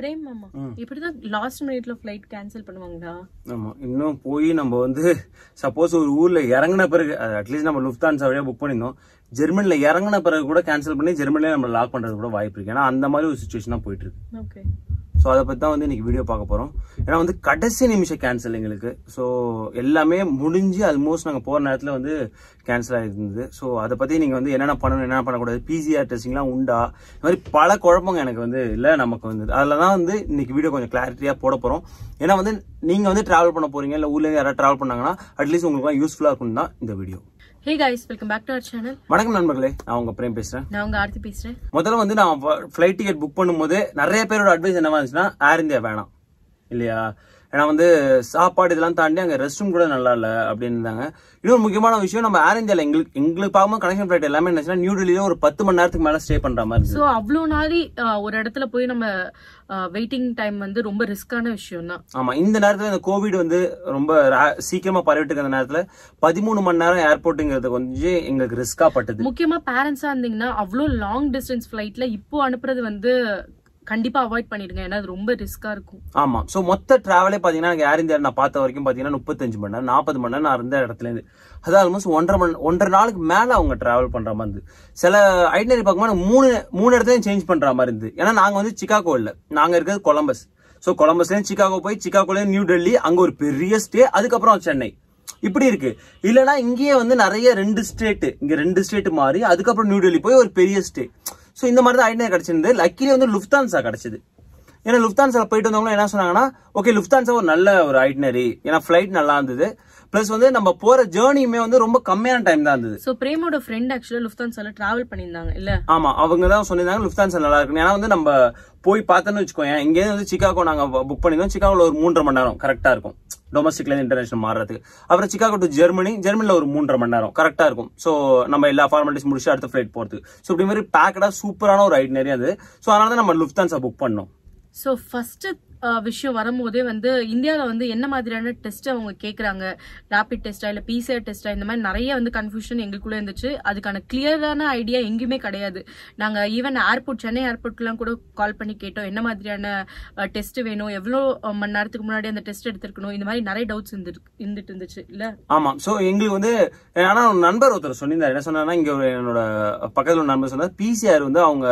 frame மாமா இப்படிதான் last மினிட்ல ஃப்ளைட் கேன்சல் பண்ணுவாங்களா ஆமா இன்னும் போய் நம்ம வந்து சப்போஸ் ஒரு ஊர்ல இறங்கின பிறகு அட்லீஸ்ட் நம்ம லுஃப்தான்ஸ் வழியா புக் பண்ணியிருந்தோம் ஜெர்மனியில் இறங்கின பிறகு கூட கேன்சல் பண்ணி ஜெர்மனிலே நம்ம லாக் பண்ணுறது கூட வாய்ப்பு இருக்கு ஏன்னா அந்த மாதிரி ஒரு சுச்சுவேஷனாக போயிட்டு இருக்கு ஓகே ஸோ அதை பற்றி தான் வந்து இன்றைக்கி வீடியோ பார்க்க போகிறோம் ஏன்னா வந்து கடைசி நிமிஷம் கேன்சல் எங்களுக்கு ஸோ எல்லாமே முடிஞ்சு ஆல்மோஸ்ட் நாங்கள் போகிற நேரத்தில் வந்து கேன்சல் ஆகிருந்தது ஸோ அதை பற்றி நீங்கள் வந்து என்னென்ன பண்ணணும் என்ன பண்ணக்கூடாது பிசிஆர் டெஸ்டிங்லாம் உண்டா இந்த மாதிரி பல குழப்பங்க எனக்கு வந்து இல்லை நமக்கு வந்து அதில் தான் வந்து இன்றைக்கி வீடியோ கொஞ்சம் கிளாரிட்டியாக போட போகிறோம் ஏன்னா வந்து நீங்கள் வந்து ட்ராவல் பண்ண போகிறீங்க இல்லை ஊர்லேருந்து யாராவது ட்ராவல் பண்ணாங்கன்னா அட்லீஸ்ட் உங்களுக்குலாம் யூஸ்ஃபுல்லாக இருக்கும் தான் இந்த video hey guys welcome back to our channel வணக்கம் நண்பர்களே நான் உங்க பிரேம் பேசுறேன் நான் உங்க ஆர்த்தி பேசுறேன் முதல்ல வந்து நான் ஃப்ளைட் டிக்கெட் புக் பண்ணும்போது நிறைய பேரோட அட்வைஸ் என்னவா இருந்துச்சுன்னா ஏர் இந்தியா வேணாம் இல்லையா ஏன்னா வந்து சாப்பாடு இதெல்லாம் தாண்டி அங்கே ரெஸ்ட் ரூம் கூட நல்லா இல்லை அப்படின்னு இருந்தாங்க இன்னொரு முக்கியமான விஷயம் நம்ம ஏர் இந்தியாவில் எங்களுக்கு எங்களுக்கு பார்க்கும்போது கனெக்ஷன் ஃபிளைட் எல்லாமே என்னச்சுன்னா நியூ டெல்லியில் ஒரு பத்து மணி நேரத்துக்கு மேலே ஸ்டே பண்ணுற மாதிரி ஸோ அவ்வளோ நாளை ஒரு இடத்துல போய் நம்ம வெயிட்டிங் டைம் வந்து ரொம்ப ரிஸ்க்கான விஷயம் தான் ஆமாம் இந்த நேரத்தில் இந்த கோவிட் வந்து ரொம்ப சீக்கிரமாக பரவிட்டு இருக்கிற நேரத்தில் பதிமூணு மணி நேரம் ஏர்போர்ட்டுங்கிறது கொஞ்சம் எங்களுக்கு ரிஸ்க்காக முக்கியமாக பேரண்ட்ஸாக இருந்தீங்கன்னா அவ்வளோ லாங் டிஸ்டன்ஸ் ஃப்ளைட்டில் இப்போ அனுப்புறது வந்து கண்டிப்பா அவாய்ட் பண்ணிடுங்க ஏன்னா அது ரொம்ப ரிஸ்கா இருக்கும் ஆமா சோ மொத்த டிராவலே பாத்தீங்கன்னா ஏர் இந்தியா நான் பார்த்த வரைக்கும் பாத்தீங்கன்னா முப்பத்தஞ்சு மணி நேரம் நாற்பது மணி நேரம் நான் இருந்த இடத்துல இருந்து அதாவது ஆல்மோஸ்ட் ஒன்றரை மணி ஒன்றரை நாளுக்கு மேல அவங்க டிராவல் பண்ற மாதிரி இருந்து சில ஐடினரி பார்க்கும்போது மூணு மூணு இடத்துலையும் சேஞ்ச் பண்ற மாதிரி இருந்து ஏன்னா நாங்க வந்து சிக்காகோ இல்ல நாங்க இருக்கிறது கொலம்பஸ் ஸோ கொலம்பஸ்லேருந்து சிக்காகோ போய் சிக்காகோலேருந்து நியூ டெல்லி அங்கே ஒரு பெரிய ஸ்டே அதுக்கப்புறம் சென்னை இப்படி இருக்கு இல்லனா இங்கேயே வந்து நிறைய ரெண்டு ஸ்டேட்டு இங்கே ரெண்டு ஸ்டேட் மாறி அதுக்கப்புறம் நியூ டெல்லி போய் ஒரு பெரிய ஸ்டே ஸோ இந்த மாதிரி தான் ஐடியா கிடச்சிருந்து லக்கிலே வந்து லுஃப்தான்சா கிடச்சிது ஏன்னா லுஃப்தான்சாவில் போயிட்டு வந்தவங்களும் என்ன சொன்னாங்கன்னா ஓகே லுஃப்தான்சா ஒரு நல்ல ஒரு ஐட்னரி ஏன்னா ஃப்ளைட் நல்லா இருந்தது பிளஸ் வந்து நம்ம போற ஜேர்னியுமே வந்து ரொம்ப கம்மியான டைம் தான் இருந்தது ஸோ பிரேமோட ஃப்ரெண்ட் ஆக்சுவலா லுஃப்தான்சால டிராவல் பண்ணியிருந்தாங்க இல்ல ஆமா அவங்க தான் சொல்லியிருந்தாங்க லுஃப்தான்சா நல்லா இருக்கு ஏன்னா வந்து நம்ம போய் பார்த்தோன்னு வச்சுக்கோங்க இங்கேருந்து வந்து சிக்காகோ நாங்க புக் பண்ணியிருந்தோம் சிக்காகோல ஒரு மூன்றரை மணி நேரம் கரெக்டா இருக்கும் டொமஸ்டிக்ல இன்டர்நேஷனல் மாறுறதுக்கு அப்புறம் சிக்காகோ டு ஜெர்மனி ஜெர்மனியில் ஒரு மூன்றரை மணி நேரம் கரெக்டாக இருக்கும் ஸோ நம்ம எல்லா ஃபார்மாலிட்டிஸ் முடிச்சு அடுத்த ஃப்ளைட் போறதுக்கு ஸோ இப்படி மாதிரி பேக்கடா சூப்பரான ஒரு ஐடினரி அது ஸோ அதனால தான் நம்ம லுஃப்தான்ஸை புக் பண்ணோம் ஸோ ஃபஸ்ட்டு விஷயம் வரும்போதே வந்து இந்தியாவில் வந்து என்ன மாதிரியான டெஸ்ட் அவங்க கேட்குறாங்க ரேபிட் டெஸ்டா இல்லை பிசிஆர் டெஸ்டா இந்த மாதிரி நிறைய வந்து கன்ஃபியூஷன் எங்களுக்குள்ளே இருந்துச்சு அதுக்கான கிளியரான ஐடியா எங்கேயுமே கிடையாது நாங்கள் ஈவன் ஏர்போர்ட் சென்னை ஏர்போர்ட்லாம் கூட கால் பண்ணி கேட்டோம் என்ன மாதிரியான டெஸ்ட் வேணும் எவ்வளோ மணி நேரத்துக்கு முன்னாடி அந்த டெஸ்ட் எடுத்திருக்கணும் இந்த மாதிரி நிறைய டவுட்ஸ் இருந்துட்டு இருந்துச்சு இல்லை ஆமா ஸோ எங்களுக்கு வந்து ஆனால் நண்பர் ஒருத்தர் சொல்லியிருந்தார் என்ன சொன்னார்னா இங்கே என்னோட பக்கத்தில் நண்பர் சொன்னார் பிசிஆர் வந்து அவங்க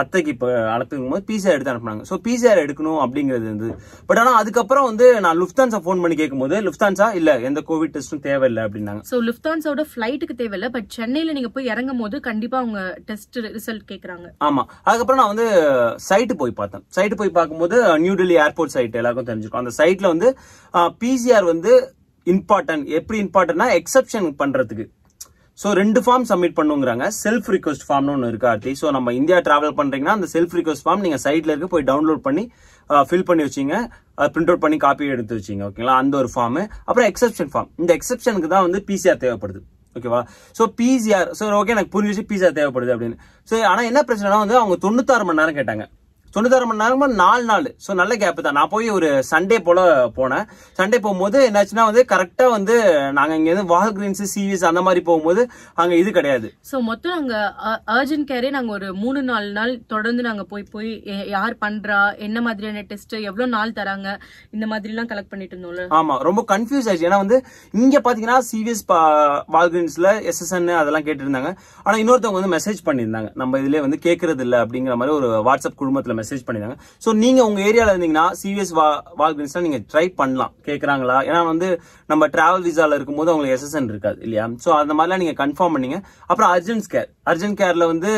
அத்தைக்கு இப்போ அனுப்பும் போது பிசிஆர் எடுத்து அனுப்புனாங்க ஸோ பிசிஆர் எடுக்கணும் அப்படிங்கிறது இருந்தது பட் ஆனால் அதுக்கப்புறம் வந்து நான் லுஃப்தான்ஸா ஃபோன் பண்ணி கேட்கும்போது லுஃப்தான்ஸா இல்லை எந்த கோவிட் டெஸ்ட்டும் தேவையில்லை அப்படின்னாங்க ஸோ லுஃப்தான்ஸோட ஃப்ளைட்டுக்கு தேவையில்லை பட் சென்னையில் நீங்கள் போய் இறங்கும் போது கண்டிப்பாக அவங்க டெஸ்ட் ரிசல்ட் கேட்குறாங்க ஆமாம் அதுக்கப்புறம் நான் வந்து சைட்டு போய் பார்த்தேன் சைட்டு போய் பார்க்கும்போது நியூ டெல்லி ஏர்போர்ட் சைட் எல்லாருக்கும் தெரிஞ்சுக்கும் அந்த சைட்டில் வந்து பிசிஆர் வந்து இம்பார்ட்டன்ட் எப்படி இம்பார்ட்டன்னா எக்ஸப்ஷன் பண்ணுறதுக்கு ஸோ ரெண்டு ஃபார்ம் சப்மிட் பண்ணுங்கிறாங்க செல்ஃப் ரிக்வஸ்ட் ஃபார்ம்னு ஒன்று இருக்கு ஆர்த்தி ஸோ நம்ம இந்தியா ட்ராவல் பண்ணுறீங்கன்னா அந்த செல்ஃப் ரிக்வஸ்ட் ஃபார்ம் நீங்கள் சைட்டில் இருக்க போய் டவுன்லோட் பண்ணி ஃபில் பண்ணி வச்சிங்க பிரிண்ட் அவுட் பண்ணி காப்பி எடுத்து வச்சிங்க ஓகேங்களா அந்த ஒரு ஃபார்மு அப்புறம் எக்ஸப்ஷன் ஃபார்ம் இந்த எக்ஸப்ஷனுக்கு தான் வந்து பிசிஆர் தேவைப்படுது ஓகேவா ஸோ பிசிஆர் ஸோ ஓகே எனக்கு புரிஞ்சு பிசிஆர் தேவைப்படுது அப்படின்னு ஸோ ஆனால் என்ன பிரச்சனைனா வந்து அவங்க தொண்ணூத்தாறு மணி நேரம் கேட்டாங்க தொண்ணூத்தாறு மணி நாலு நாள் ஸோ நல்ல கேப் தான் நான் போய் ஒரு சண்டே போல் போனேன் சண்டே போகும்போது என்னாச்சுன்னா வந்து கரெக்டாக வந்து நாங்கள் இங்கேருந்து வால் கிரீன்ஸ் சிவிஎஸ் அந்த மாதிரி போகும்போது அங்கே இது கிடையாது ஸோ மொத்தம் நாங்கள் அர்ஜென்ட் கேரே நாங்கள் ஒரு மூணு நாலு நாள் தொடர்ந்து நாங்கள் போய் போய் யார் பண்ணுறா என்ன மாதிரியான டெஸ்ட் எவ்வளோ நாள் தராங்க இந்த மாதிரிலாம் கலெக்ட் பண்ணிட்டு இருந்தோம்ல ஆமாம் ரொம்ப கன்ஃபியூஸ் ஆயிடுச்சு ஏன்னா வந்து இங்கே பார்த்தீங்கன்னா சிவிஎஸ் கிரீன்ஸில் எஸ்எஸ்என் அதெல்லாம் கேட்டுருந்தாங்க ஆனால் இன்னொருத்தவங்க வந்து மெசேஜ் பண்ணியிருந்தாங்க நம்ம இதிலே வந்து கேட்கறது இல்லை அப்படிங்கிற மாதிரி ஒரு வாட்ஸ்அப் குழுமத்தில் மெசேஜ் பண்ணிருந்தாங்க ஸோ நீங்கள் உங்கள் ஏரியாவில் இருந்தீங்கன்னா சிவிஎஸ் வா நீங்க நீங்கள் ட்ரை பண்ணலாம் கேட்குறாங்களா ஏன்னா வந்து நம்ம டிராவல் விசாவில் இருக்கும்போது அவங்களுக்கு எஸ்எஸ்என் இருக்காது இல்லையா ஸோ அந்த மாதிரிலாம் நீங்கள் கன்ஃபார்ம் பண்ணீங்க அப்புறம் அர்ஜென்ட் கேர் அர்ஜென்ட் கேரில் வந்து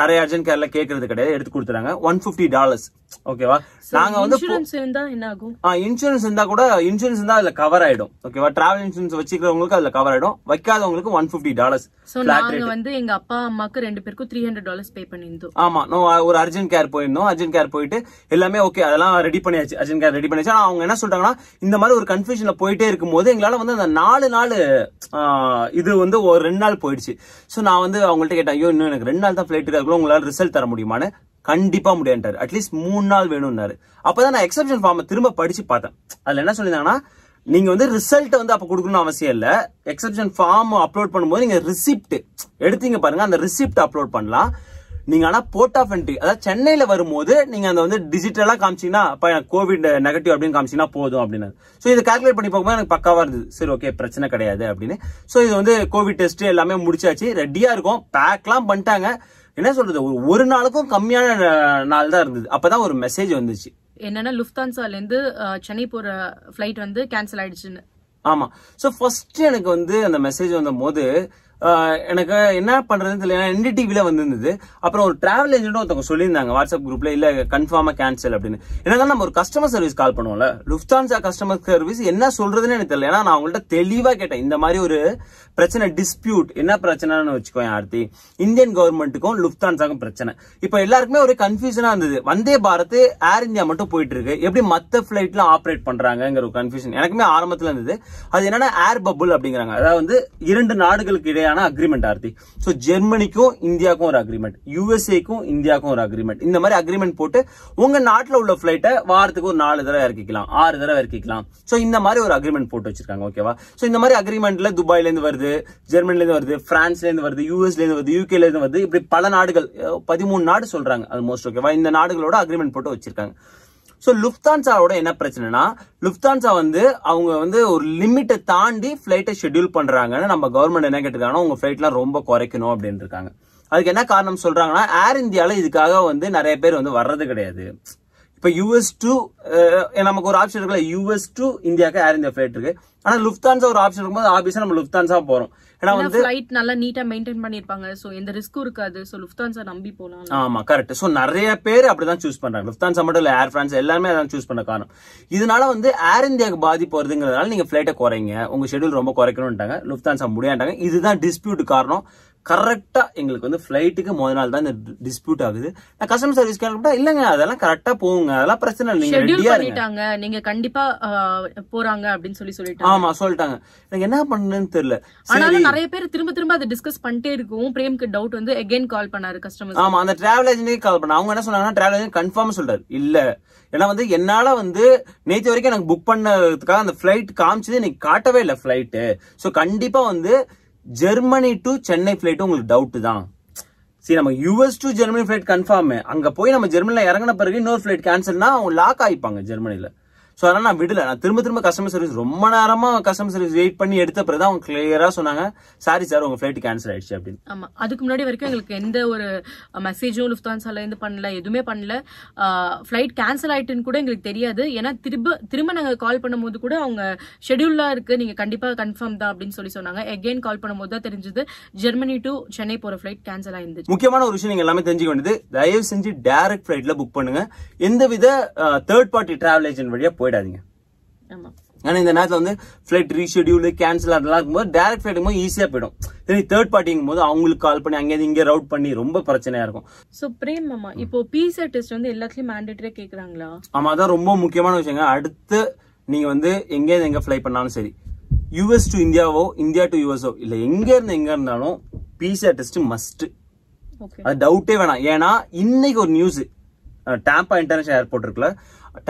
நிறைய அர்ஜென்ட் கேரில் கேட்கறது கிடையாது எடுத்து கொடுத்துறாங்க ஒன் ஃபிஃப்டி டாலர்ஸ் ஓகேவா நாங்க வந்து இன்சூரன்ஸ் இருந்தா என்ன ஆகும் இன்சூரன்ஸ் இருந்தா கூட இன்சூரன்ஸ் இருந்தா அதுல கவர் ஆயிடும் ஓகேவா டிராவல் இன்சூரன்ஸ் வச்சுக்கிறவங்களுக்கு அதுல கவர் ஆயிடும் வைக்காதவங்களுக்கு ஒன் பிப்டி டாலர்ஸ் வந்து எங்க அப்பா அம்மாக்கு ரெண்டு பேருக்கும் த்ரீ ஹண்ட்ரட் டாலர்ஸ் பே பண்ணிருந்தோம் ஆமா ஒரு அர்ஜென்ட் கேர் போயிருந்தோம் அர்ஜென்ட் கேர் போயிட்டு எல்லாமே ஓகே அதெல்லாம் ரெடி பண்ணியாச்சு அர்ஜென்ட் கேர் ரெடி பண்ணியாச்சு அவங்க என்ன சொல்றாங்கன்னா இந்த மாதிரி ஒரு கன்ஃபியூஷன்ல போயிட்டே இருக்கும்போது எங்களால் வந்து அந்த நாலு நாள் இது வந்து ஒரு ரெண்டு நாள் போயிடுச்சு ஸோ நான் வந்து அவங்கள்ட்ட கேட்டேன் ஐயோ இன்னும் எனக்கு ரெண்டு நாள் தான் ஃபிளைட் இருக்கு உங்களால் ரிசல்ட் தர முடியுமான்னு கண்டிப்பா முடியாண்டாரு அட்லீஸ்ட் மூணு நாள் வேணும்னாரு அப்பதான் நான் எக்ஸப்ஷன் ஃபார்மை திரும்ப படிச்சு பார்த்தேன் அதுல என்ன சொல்லியிருந்தாங்கன்னா நீங்க வந்து ரிசல்ட் வந்து அப்ப கொடுக்கணும் அவசியம் இல்ல எக்ஸப்ஷன் ஃபார்ம் அப்லோட் பண்ணும்போது நீங்க ரிசிப்ட் எடுத்தீங்க பாருங்க அந்த ரிசிப்ட் அப்லோட் பண்ணலாம் நீங்க ஆனா போர்ட் ஆஃப் என்ட்ரி அதாவது சென்னையில வரும்போது நீங்க அந்த வந்து டிஜிட்டலா காமிச்சீங்கன்னா அப்ப கோவிட் நெகட்டிவ் அப்படின்னு காமிச்சீங்கன்னா போதும் அப்படின்னு ஸோ இது கால்குலேட் பண்ணி பார்க்கும்போது எனக்கு பக்காவா இருந்தது சரி ஓகே பிரச்சனை கிடையாது அப்படின்னு ஸோ இது வந்து கோவிட் டெஸ்ட் எல்லாமே முடிச்சாச்சு ரெடியா இருக்கும் பேக்லாம் பண்ணிட்டாங்க என்ன சொல்றது ஒரு ஒரு நாளுக்கும் கம்மியான நாள் தான் இருந்தது அப்பதான் ஒரு மெசேஜ் வந்துச்சு என்னன்னா இருந்து சென்னை போற ஃபிளைட் வந்து கேன்சல் ஆயிடுச்சுன்னு ஆமா ஸோ ஃபர்ஸ்ட் எனக்கு வந்து அந்த மெசேஜ் வந்த போது எனக்கு என்ன பண்ணுறதுன்னு தெரியல என்டி டிவியில் வந்திருந்தது அப்புறம் ஒரு ட்ராவல் ஏஜென்ட்டும் ஒருத்தவங்க சொல்லியிருந்தாங்க வாட்ஸ்அப் குரூப்பில் இல்லை கன்ஃபார்மாக கேன்சல் அப்படின்னு என்னதான் நம்ம ஒரு கஸ்டமர் சர்வீஸ் கால் பண்ணுவோம்ல லுஃப்தான்சா கஸ்டமர் சர்வீஸ் என்ன சொல்கிறதுன்னு எனக்கு தெரியல ஏன்னா நான் அவங்கள்ட்ட தெளிவாக கேட்டேன் இந்த மாதிரி ஒரு பிரச்சனை டிஸ்பியூட் என்ன பிரச்சனைன்னு வச்சுக்கோ ஆர்த்தி இந்தியன் கவர்மெண்ட்டுக்கும் லுஃப்தான்சாக்கும் பிரச்சனை இப்போ எல்லாருக்குமே ஒரு கன்ஃபியூஷனாக இருந்தது வந்தே பாரத் ஏர் இந்தியா மட்டும் போயிட்டு இருக்கு எப்படி மற்ற ஃப்ளைட்லாம் ஆப்ரேட் பண்ணுறாங்கிற ஒரு கன்ஃபியூஷன் எனக்குமே ஆரம்பத்தில் இருந்தது அது என்னன்னா ஏர் பபுள் அப்படிங்கிறாங்க அதாவது இரண்டு நாடுகளுக்கு இடையே இடையிலான அக்ரிமெண்ட் ஆர்த்தி ஸோ ஜெர்மனிக்கும் இந்தியாவுக்கும் ஒரு அக்ரிமெண்ட் யூஎஸ்ஏக்கும் இந்தியாவுக்கும் ஒரு அக்ரிமெண்ட் இந்த மாதிரி அக்ரிமெண்ட் போட்டு உங்க நாட்டில் உள்ள ஃபிளைட்டை வாரத்துக்கு ஒரு நாலு தடவை இறக்கிக்கலாம் ஆறு தடவை இறக்கிக்கலாம் ஸோ இந்த மாதிரி ஒரு அக்ரிமெண்ட் போட்டு வச்சிருக்காங்க ஓகேவா ஸோ இந்த மாதிரி அக்ரிமெண்ட்ல துபாயிலேருந்து வருது ஜெர்மனிலேருந்து வருது பிரான்ஸ்லேருந்து வருது யூஎஸ்லேருந்து வருது யூகேலேருந்து வருது இப்படி பல நாடுகள் பதிமூணு நாடு சொல்றாங்க அது மோஸ்ட் ஓகேவா இந்த நாடுகளோட அக்ரிமெண்ட் போட்டு வச்சிருக்காங்க ஸோ லுப்தான்சாவோட என்ன பிரச்சனைனா லுப்தான்சா வந்து அவங்க வந்து ஒரு லிமிட்டை தாண்டி ஃப்ளைட்டை ஷெட்யூல் பண்ணுறாங்கன்னு நம்ம கவர்மெண்ட் என்ன கேட்டிருக்காங்கன்னா உங்கள் ஃப்ளைட்லாம் ரொம்ப குறைக்கணும் அப்படின்னு இருக்காங்க அதுக்கு என்ன காரணம் சொல்கிறாங்கன்னா ஏர் இந்தியாவில் இதுக்காக வந்து நிறைய பேர் வந்து வர்றது கிடையாது இப்போ யூஎஸ் டு நமக்கு ஒரு ஆப்ஷன் இருக்குல்ல யூஎஸ் டு இந்தியாவுக்கு ஏர் இந்தியா ஃப்ளைட் இருக்குது ஆனா லுப்தான்ஸா ஒரு ஆப்ஷன் இருக்கும்போது ஆபியஸா நம்ம லுப்தான்ஸா போறோம் ஏன்னா வந்து ஃப்ளைட் நல்லா நீட்டா மெயின்டைன் பண்ணிருப்பாங்க சோ எந்த ரிஸ்க்கும் இருக்காது சோ லுப்தான்ஸா நம்பி போலாம் ஆமா கரெக்ட் சோ நிறைய பேர் அப்படிதான் சூஸ் பண்றாங்க லுப்தான்ஸா மட்டும் இல்ல ஏர் பிரான்ஸ் எல்லாமே அதான் சூஸ் பண்ண காரணம் இதனால வந்து ஏர் இந்தியாவுக்கு பாதிப்பு வருதுங்கிறதுனால நீங்க ஃபிளைட்டை குறைங்க உங்க ஷெடியூல் ரொம்ப குறைக்கணும்ட்டாங்க லுப்தான்ஸா முடியாண்டாங்க இதுதான் டிஸ்பியூட் காரணம் கரெக்டாக எங்களுக்கு வந்து ஃப்ளைட்டுக்கு முதல் நாள் தான் இந்த டிஸ்பியூட் ஆகுது நான் கஸ்டமர் சர்வீஸ் கேட்டா இல்லைங்க அதெல்லாம் கரெக்டாக போகுங்க அதெல்லாம் பிரச்சனை இல்லை நீங்கள் ரெடியாக பண்ணிட்டாங்க நீங்கள் கண்டிப்பாக போகிறாங்க அப்படின்னு சொல்லி சொல்லிட்டு ஆமாம் சொல்லிட்டாங்க எனக்கு என்ன பண்ணுன்னு தெரியல ஆனாலும் நிறைய பேர் திரும்ப திரும்ப அதை டிஸ்கஸ் பண்ணிட்டே இருக்கும் பிரேம்க்கு டவுட் வந்து எகைன் கால் பண்ணாரு கஸ்டமர் ஆமாம் அந்த டிராவல் ஏஜென்ட் கால் பண்ண அவங்க என்ன சொன்னாங்கன்னா ட்ராவல் ஏஜென்ட் கன்ஃபார்ம் சொல்றாரு இல்லை ஏன்னா வந்து என்னால் வந்து நேற்று வரைக்கும் எனக்கு புக் பண்ணதுக்காக அந்த ஃப்ளைட் காமிச்சது இன்னைக்கு காட்டவே இல்லை ஃப்ளைட்டு ஸோ கண்டிப்பாக வந்து ஜெர்மனி டு சென்னை ஃப்ளைட் உங்களுக்கு டவுட் தான் சரி நம்ம US to Germany flight confirm அங்கே போய் நம்ம ஜெர்மனியில் இறங்கின பிறகு இன்னொரு ஃப்ளைட் கேன்சல்னா அவங்க லாக் ஆகிப்பாங்க ஜெர்மனியில் ஸோ அதனால் நான் விடல நான் திரும்ப திரும்ப கஸ்டமர் சர்வீஸ் ரொம்ப நேரமாக கஸ்டமர் சர்வீஸ் வெயிட் பண்ணி எடுத்த பிறகு அவங்க கிளியராக சொன்னாங்க சாரி சார் உங்கள் ஃப்ளைட் கேன்சல் ஆயிடுச்சு அப்படின்னு ஆமாம் அதுக்கு முன்னாடி வரைக்கும் எங்களுக்கு எந்த ஒரு மெசேஜும் லுஃப்தான்ஸாலேருந்து பண்ணல எதுவுமே பண்ணல ஃப்ளைட் கேன்சல் ஆயிட்டுன்னு கூட எங்களுக்கு தெரியாது ஏன்னா திரும்ப திரும்ப நாங்கள் கால் பண்ணும்போது கூட அவங்க ஷெடியூலாக இருக்குது நீங்கள் கண்டிப்பாக கன்ஃபார்ம் தான் அப்படின்னு சொல்லி சொன்னாங்க எகெயின் கால் பண்ணும்போது தான் தெரிஞ்சது ஜெர்மனி டு சென்னை போகிற ஃப்ளைட் கேன்சல் ஆயிருந்துச்சு முக்கியமான ஒரு விஷயம் நீங்கள் எல்லாமே தெரிஞ்சுக்க வேண்டியது தயவு செஞ்சு டேரக்ட் ஃப்ளைட்டில் புக் பண்ணுங்கள் எந்தவித தேர்ட் பார்ட்டி டிராவல் ஏஜென்ட் வழியாக போய் போயிடாதீங்க ஆனால் இந்த நேரத்தில் வந்து ஃப்ளைட் ரீஷெடியூல் கேன்சல் அதெல்லாம் இருக்கும்போது டேரக்ட் ஃப்ளைட் போது ஈஸியாக போயிடும் சரி தேர்ட் பார்ட்டிங்கும் போது அவங்களுக்கு கால் பண்ணி அங்கேயிருந்து இங்கே ரவுட் பண்ணி ரொம்ப பிரச்சனையாக இருக்கும் ஸோ பிரேம் மாமா இப்போ பிசா டெஸ்ட் வந்து எல்லாத்துலேயும் மேண்டேட்டரியாக கேட்குறாங்களா ஆமாம் அதான் ரொம்ப முக்கியமான விஷயங்க அடுத்து நீங்கள் வந்து எங்கேயிருந்து எங்கே ஃப்ளை பண்ணாலும் சரி யூஎஸ் டு இந்தியாவோ இந்தியா டு யூஎஸ்ஓ இல்லை எங்கேருந்து எங்கே இருந்தாலும் பிசா டெஸ்ட் மஸ்ட்டு அது டவுட்டே வேணாம் ஏன்னா இன்னைக்கு ஒரு நியூஸ் டாம்பா இன்டர்நேஷனல் ஏர்போர்ட் இருக்குல்ல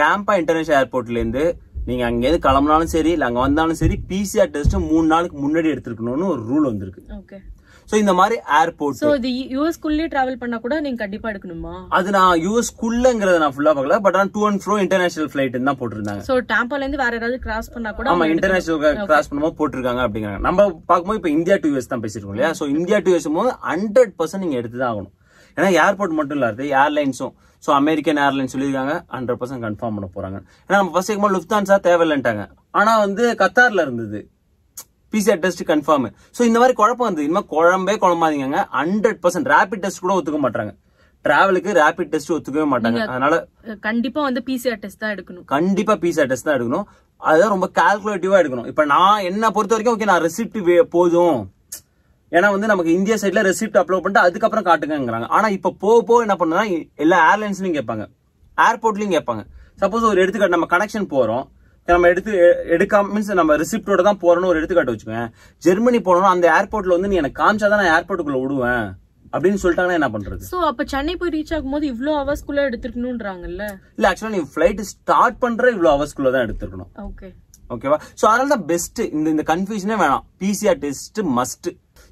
டாம்பா இன்டர்நேஷனல் ஏர்போர்ட்லேருந்து நீங்கள் அங்கேருந்து கிளம்புனாலும் சரி இல்லை அங்கே வந்தாலும் சரி பிசிஆர் டெஸ்ட்டு மூணு நாளுக்கு முன்னாடி எடுத்துருக்கணும்னு ஒரு ரூல் வந்திருக்கு ஓகே சோ இந்த மாதிரி ஏர்போர்ட் சோ இது யுஎஸ் குள்ளே டிராவல் பண்ணா கூட நீங்க கண்டிப்பா எடுக்கணுமா அது நான் யுஎஸ் குள்ளங்கறத நான் ஃபுல்லா பார்க்கல பட் ஆனா to and fro international flight தான் போட்டிருந்தாங்க சோ டாம்பால இருந்து வேற ஏதாவது கிராஸ் பண்ணா கூட ஆமா இன்டர்நேஷனல் கிராஸ் பண்ணும்போது போட்டிருக்காங்க அப்படிங்கிறாங்க நம்ம பார்க்கும்போது இப்போ இந்தியா டு யுஎஸ் தான் பேசிருக்கோம் இல்லையா சோ இந்தியா டு யுஎஸ் போது ஹண்ட்ரட் பர்சன்ட் நீங்கள் எடுத்து தான் ஆகணும் ஏன்னா ஏர்போர்ட் மட்டும் இல்லாது ஏர்லைன்ஸும் ஸோ அமெரிக்கன் ஏர்லைன்ஸ் சொல்லியிருக்காங்க ஹண்ட்ரட் பர்சன்ட் கன்ஃபார்ம் பண்ண போகிறாங்க ஏன்னா நம்ம ஃபர்ஸ்ட் கேட்கும்போது லுஃப்தான்ஸா தேவையில்லைன்ட்டாங்க ஆனால் வந்து கத்தாரில் இருந்தது பிசிஆர் டெஸ்ட் கன்ஃபார்ம் ஸோ இந்த மாதிரி குழப்பம் வந்து இனிமேல் குழம்பே குழம்பாதீங்க ஹண்ட்ரட் பர்சன்ட் ரேபிட் டெஸ்ட் கூட ஒத்துக்க மாட்டாங்க டிராவலுக்கு ரேபிட் டெஸ்ட் ஒத்துக்கவே மாட்டாங்க அதனால கண்டிப்பா வந்து பிசிஆர் டெஸ்ட் தான் எடுக்கணும் கண்டிப்பா பிசிஆர் டெஸ்ட் தான் எடுக்கணும் அதுதான் ரொம்ப கால்குலேட்டிவா எடுக்கணும் இப்ப நான் என்ன பொறுத்த வரைக்கும் ஓகே நான் ரெசிப்ட் போதும் ஏன்னா வந்து நமக்கு இந்தியா சைட்ல ரெசிப்ட் அப்லோட் பண்ணிட்டு அதுக்கப்புறம் காட்டுங்கிறாங்க ஆனா இப்போ போக போக என்ன பண்ணுன்னா எல்லா ஏர்லைன்ஸ்லையும் கேட்பாங்க ஏர்போர்ட்லையும் கேட்பாங்க சப்போஸ் ஒரு எடுத்துக்காட்டு நம்ம கனெக்ஷன் போகிறோம் நம்ம எடுத்து எடுக்காம மீன்ஸ் நம்ம ரிசிப்டோட தான் போகிறோன்னு ஒரு எடுத்துக்காட்டு வச்சுக்கோங்க ஜெர்மனி போனோம்னா அந்த ஏர்போர்ட்ல வந்து நீ எனக்கு காமிச்சா தான் நான் ஏர்போர்ட்டுக்குள்ள விடுவேன் அப்படின்னு சொல்லிட்டாங்கன்னா என்ன பண்றது சோ அப்ப சென்னை போய் ரீச் ஆகும் போது இவ்ளோ ஹவர்ஸ் குள்ள எடுத்துக்கணும்ன்றாங்கல்ல இல்ல ஆக்சுவலா நீ ஃபிளைட் ஸ்டார்ட் பண்ற இவ்ளோ ஹவர்ஸ் குள்ள தான் எடுத்துக்கணும் ஓகே ஓகேவா சோ அதனால தான் பெஸ்ட் இந்த இந்த கன்ஃபியூஷனே வேணாம் பிசிஆர் டெஸ்ட் மஸ்ட்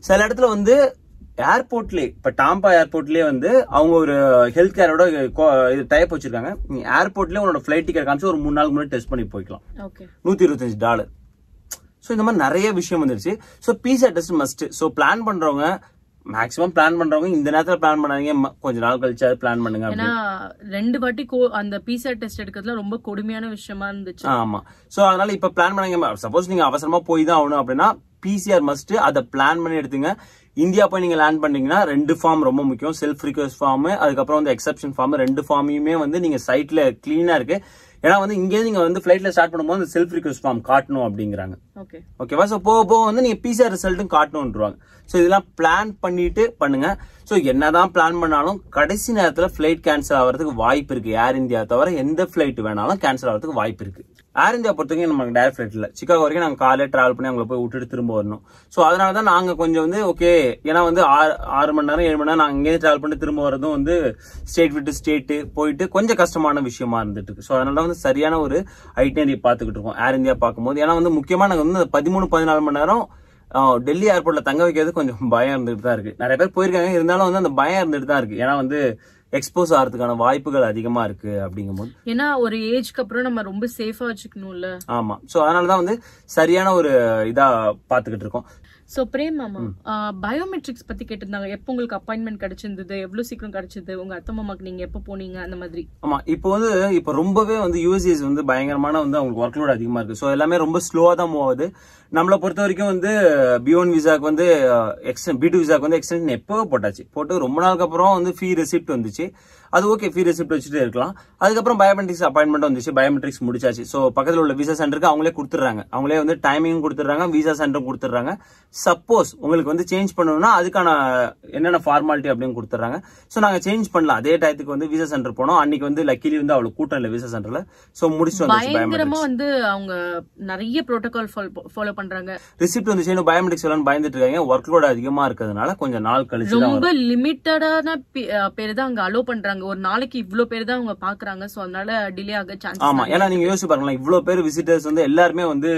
சில இடத்துல வந்து ஏர்போர்ட்லேயே இப்போ டாம்பா ஏர்போர்ட்லேயே வந்து அவங்க ஒரு ஹெல்த் கேரோட இது டைப் வச்சிருக்காங்க நீ ஏர்போர்ட்லேயே உன்னோட ஃப்ளைட் டிக்கெட் காமிச்சு ஒரு மூணு நாள் முன்னாடி டெஸ்ட் பண்ணி போய்க்கலாம் நூற்றி இருபத்தஞ்சு டாலர் ஸோ இந்த மாதிரி நிறைய விஷயம் வந்துருச்சு so visa test must so plan பண்ணுறவங்க மேக்ஸிமம் பிளான் பண்றவங்க இந்த நேரத்துல பிளான் பண்ணாதீங்க கொஞ்ச நாள் கழிச்சா பிளான் பண்ணுங்க ஏன்னா ரெண்டு வாட்டி அந்த பிசா டெஸ்ட் எடுக்கிறதுல ரொம்ப கொடுமையான விஷயமா இருந்துச்சு ஆமா சோ அதனால இப்ப பிளான் பண்ணாங்க சப்போஸ் நீங்க அவசரமா போய் தான் ஆகணும் அப்படின்னா பிசிஆர் மஸ்ட்டு அதை பிளான் பண்ணி எடுத்துங்க இந்தியா போய் நீங்கள் லேண்ட் பண்ணிங்கன்னா ரெண்டு ஃபார்ம் ரொம்ப முக்கியம் செல்ஃப் ரிக்வஸ்ட் ஃபார்மு அதுக்கப்புறம் வந்து எக்ஸப்ஷன் ஃபார்ம் ரெண்டு ஃபார்மையுமே வந்து நீங்கள் சைட்டில் க்ளீனாக இருக்குது ஏன்னா வந்து இங்கே நீங்கள் வந்து ஃப்ளைட்டில் ஸ்டார்ட் பண்ணும்போது அந்த செல்ஃப் ரிக்வஸ்ட் ஃபார்ம் காட்டணும் அப்படிங்கிறாங்க ஓகே ஓகேவா ஸோ போக போக வந்து நீங்கள் பிசிஆர் ரிசல்ட்டும் காட்டணுன்றாங்க ஸோ இதெல்லாம் பிளான் பண்ணிட்டு பண்ணுங்கள் ஸோ என்ன தான் பிளான் பண்ணாலும் கடைசி நேரத்தில் ஃப்ளைட் கேன்சல் ஆகிறதுக்கு வாய்ப்பு இருக்குது ஏர் இந்தியா தவிர எந்த ஃப்ளைட் வேணாலும் கேன்சல் ஆகிறதுக்கு வாய்ப்பு இருக்குது ஏர் இந்தியா பொறுத்தவரைக்கும் நமக்கு டேரக்ட் ஃபிளைட் இல்லை சிக்காகோ வரைக்கும் நாங்கள் காலையில் ட்ராவல் பண்ணி அவங்களை போய் விட்டுட்டு திரும்ப வரணும் ஸோ அதனால தான் நாங்கள் கொஞ்சம் வந்து ஓகே ஏன்னா வந்து ஆறு ஆறு மணி நேரம் ஏழு மணி நேரம் நாங்கள் இங்கேயே ட்ராவல் பண்ணி திரும்ப வரதும் வந்து ஸ்டேட் விட்டு ஸ்டேட்டு போயிட்டு கொஞ்சம் கஷ்டமான விஷயமா இருந்துட்டு இருக்கு ஸோ அதனால வந்து சரியான ஒரு ஐட்டனரி பார்த்துக்கிட்டு இருக்கோம் ஏர் இந்தியா பார்க்கும்போது ஏன்னா வந்து முக்கியமாக நாங்கள் வந்து பதிமூணு பதினாலு மணி நேரம் டெல்லி ஏர்போர்ட்டில் தங்க வைக்கிறது கொஞ்சம் பயம் இருந்துகிட்டு தான் இருக்குது நிறைய பேர் போயிருக்காங்க இருந்தாலும் வந்து அந்த பயம் இருந்துகிட்டு தான் இருக்குது ஏன்னா வந்து எக்ஸ்போஸ் ஆகிறதுக்கான வாய்ப்புகள் அதிகமா இருக்கு அப்படிங்கும்போது ஏன்னா ஒரு ஏஜ்க்கு அப்புறம் நம்ம ரொம்ப சேஃபா வச்சுக்கணும்ல ஆமா ஸோ அதனால தான் வந்து சரியான ஒரு இதா பார்த்துக்கிட்டு இருக்கோம் ஸோ பிரேம் மாமா பயோமெட்ரிக்ஸ் பத்தி கேட்டிருந்தாங்க எப்போ உங்களுக்கு அப்பாயின்மெண்ட் கிடைச்சிருந்தது எவ்வளவு சீக்கிரம் கிடைச்சது உங்க அத்தை மாமாக்கு நீங்க எப்போ போனீங்க அந்த மாதிரி ஆமா இப்போ வந்து இப்போ ரொம்பவே வந்து யூஎஸ்ஏஸ் வந்து பயங்கரமான வந்து அவங்களுக்கு ஒர்க் லோட் அதிகமா இருக்கு ஸோ எல்லாமே ரொம்ப ஸ்லோவா தான் மூவ் நம்மளை பொறுத்த வரைக்கும் வந்து பியோன் விசாக்கு வந்து எக்ஸ்டென் பி விசாக்கு வந்து எக்ஸ்டென்ஷன் எப்போ போட்டாச்சு போட்டு ரொம்ப நாளுக்கு அப்புறம் வந்து ஃபீ ரெசிப்ட் வந்துச்சு அது ஓகே ஃபீ ரெசிப்ட் வச்சுட்டு இருக்கலாம் அதுக்கப்புறம் பயோமெட்ரிக்ஸ் அப்பாயின்மெண்ட் வந்துச்சு பயோமெட்ரிக்ஸ் முடிச்சாச்சு ஸோ பக்கத்தில் உள்ள விசா சென்டருக்கு அவங்களே கொடுத்துட்றாங்க அவங்களே வந்து டைமிங்கும் கொடுத்துட்றாங்க விசா சென்டரும் கொடுத்துட்றாங்க சப்போஸ் உங்களுக்கு வந்து சேஞ்ச் பண்ணணும்னா அதுக்கான என்னென்ன ஃபார்மாலிட்டி அப்படின்னு கொடுத்துட்றாங்க ஸோ நாங்கள் சேஞ்ச் பண்ணலாம் அதே டயத்துக்கு வந்து விசா சென்டர் போனோம் அன்னைக்கு வந்து லக்கிலி வந்து அவ்வளோ கூட்டம் இல்லை விசா சென்டரில் ஸோ முடிச்சு பயங்கரமா வந்து அவங்க நிறைய ப்ரோட்டோகால் ஃபாலோ பண்றாங்க ரிசிப்ட் வந்து செய்யணும் பயோமெட்ரிக்ஸ் எல்லாம் பயந்துட்டு இருக்காங்க ஒர்க் லோட் அதிகமா இருக்கிறதுனால கொஞ்சம் நாள் கழிச்சு ரொம்ப லிமிட்டடான பேர் தான் அங்க அலோ பண்றாங்க ஒரு நாளைக்கு இவ்வளவு பேர் தான் அவங்க பாக்குறாங்க சோ அதனால டிலே ஆக சான்ஸ் ஆமா ஏன்னா நீங்க யோசிச்சு பாருங்களா இவ்வளவு பேர் விசிட்டர்ஸ் வந்து எல்லாருமே வந்து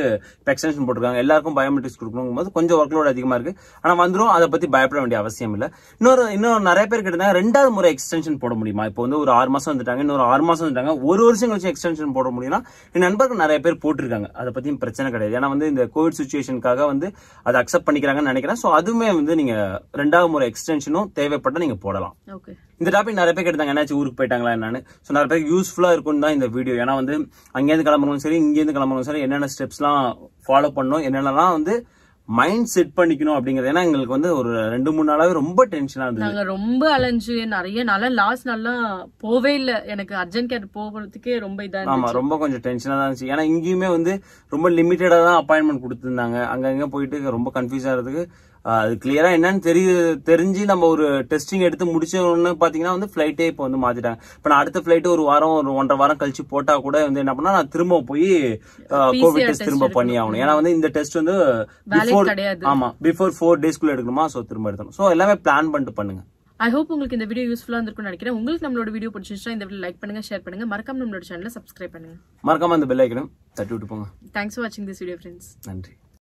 எக்ஸ்டென்ஷன் போட்டுருக்காங்க எல்லாருக்கும் பயோமெட்ரிக்ஸ் கொடுக்கணும் போது கொஞ்சம் ஒர்க் லோட் அதிகமா இருக்கு ஆனா வந்துரும் அதை பத்தி பயப்பட வேண்டிய அவசியம் இல்ல இன்னொரு இன்னும் நிறைய பேர் கேட்டாங்க ரெண்டாவது முறை எக்ஸ்டென்ஷன் போட முடியுமா இப்போ வந்து ஒரு ஆறு மாசம் வந்துட்டாங்க இன்னொரு ஆறு மாசம் வந்துட்டாங்க ஒரு வருஷம் கழிச்சு எக்ஸ்டென்ஷன் போட முடியும்னா என் நண்பர்கள் நிறைய பேர் போட்டிருக்காங்க அதை பத்தியும் பிரச்சனை கிடையாது ஏன்னா வந்து இந்த கோவிட் சுச்சுவேஷனுக்காக வந்து அதை அக்செப்ட் பண்ணிக்கிறாங்கன்னு நினைக்கிறேன் ஸோ அதுவுமே வந்து நீங்க ரெண்டாவது முறை எக்ஸ்டென்ஷனும் தேவைப்பட்ட நீங்க போடலாம் ஓகே இந்த டாபிக் நிறைய பேர் கேட்டாங்க என்னாச்சு ஊருக்கு போயிட்டாங்களா என்னன்னு ஸோ நிறைய பேர் யூஸ்ஃபுல்லாக இருக்கும்னு தான் இந்த வீடியோ ஏன்னா வந்து அங்கேருந்து கிளம்புறவங்க சரி இங்கேருந்து கிளம்புறோம் சரி என்னென்ன ஸ்டெப்ஸ்லாம் ஃபாலோ பண்ணணும் என்னென்னலாம் வந்து மைண்ட் செட் பண்ணிக்கணும் அப்படிங்கிறது ஏன்னா எங்களுக்கு வந்து ஒரு ரெண்டு மூணு நாளாவே ரொம்ப டென்ஷனா இருந்தது நாங்க ரொம்ப அலைஞ்சு நிறைய நாளா லாஸ்ட் நாளா போவே இல்ல எனக்கு அர்ஜென்ட் கேர் போகிறதுக்கே ரொம்ப இதாக ஆமா ரொம்ப கொஞ்சம் டென்ஷனா தான் இருந்துச்சு ஏன்னா இங்கேயுமே வந்து ரொம்ப லிமிட்டடா தான் அப்பாயின்மெண்ட் கொடுத்துருந்தாங்க அங்கங்க போயிட்டு ரொம்ப கன்ஃபியூஸ் ஆகிறதுக்கு அது கிளியரா என்னன்னு தெரிய தெரிஞ்சு நம்ம ஒரு டெஸ்டிங் எடுத்து முடிச்சோன்னு பாத்தீங்கன்னா வந்து ஃபிளைட்டே இப்போ வந்து மாத்திட்டாங்க இப்போ நான் அடுத்த ஃபிளைட்டு ஒரு வாரம் ஒரு ஒன்றரை வாரம் கழிச்சு போட்டா கூட வந்து என்ன பண்ணா நான் திரும்ப போய் கோவிட் டெஸ்ட் திரும்ப பண்ணி ஆகணும் ஏன்னா வந்து இந்த டெஸ்ட் வந்து பிஃபோர் ஆமா பிஃபோர் ஃபோர் டேஸ்க்குள்ள எடுக்கணுமா ஸோ திரும்ப எடுக்கணும் ஸோ எல்லாமே பிளான் பண்ணிட்டு பண்ணுங்க ஐ ஹோப் உங்களுக்கு இந்த வீடியோ யூஸ்ஃபுல்லாக இருந்திருக்கும்னு நினைக்கிறேன் உங்களுக்கு நம்மளோட வீடியோ பிடிச்சிருச்சா இந்த வீடியோ லைக் பண்ணுங்க ஷேர் பண்ணுங்க மறக்காம நம்மளோட சேனலை சப்ஸ்கிரைப் பண்ணுங்க மறக்காம அந்த பெல் ஐக்கனும் தட்டி விட்டு போங்க தேங்க்ஸ் ஃபார் வாட்சிங் திஸ் வீடியோ ஃப்ரெண்ட்ஸ் நன்றி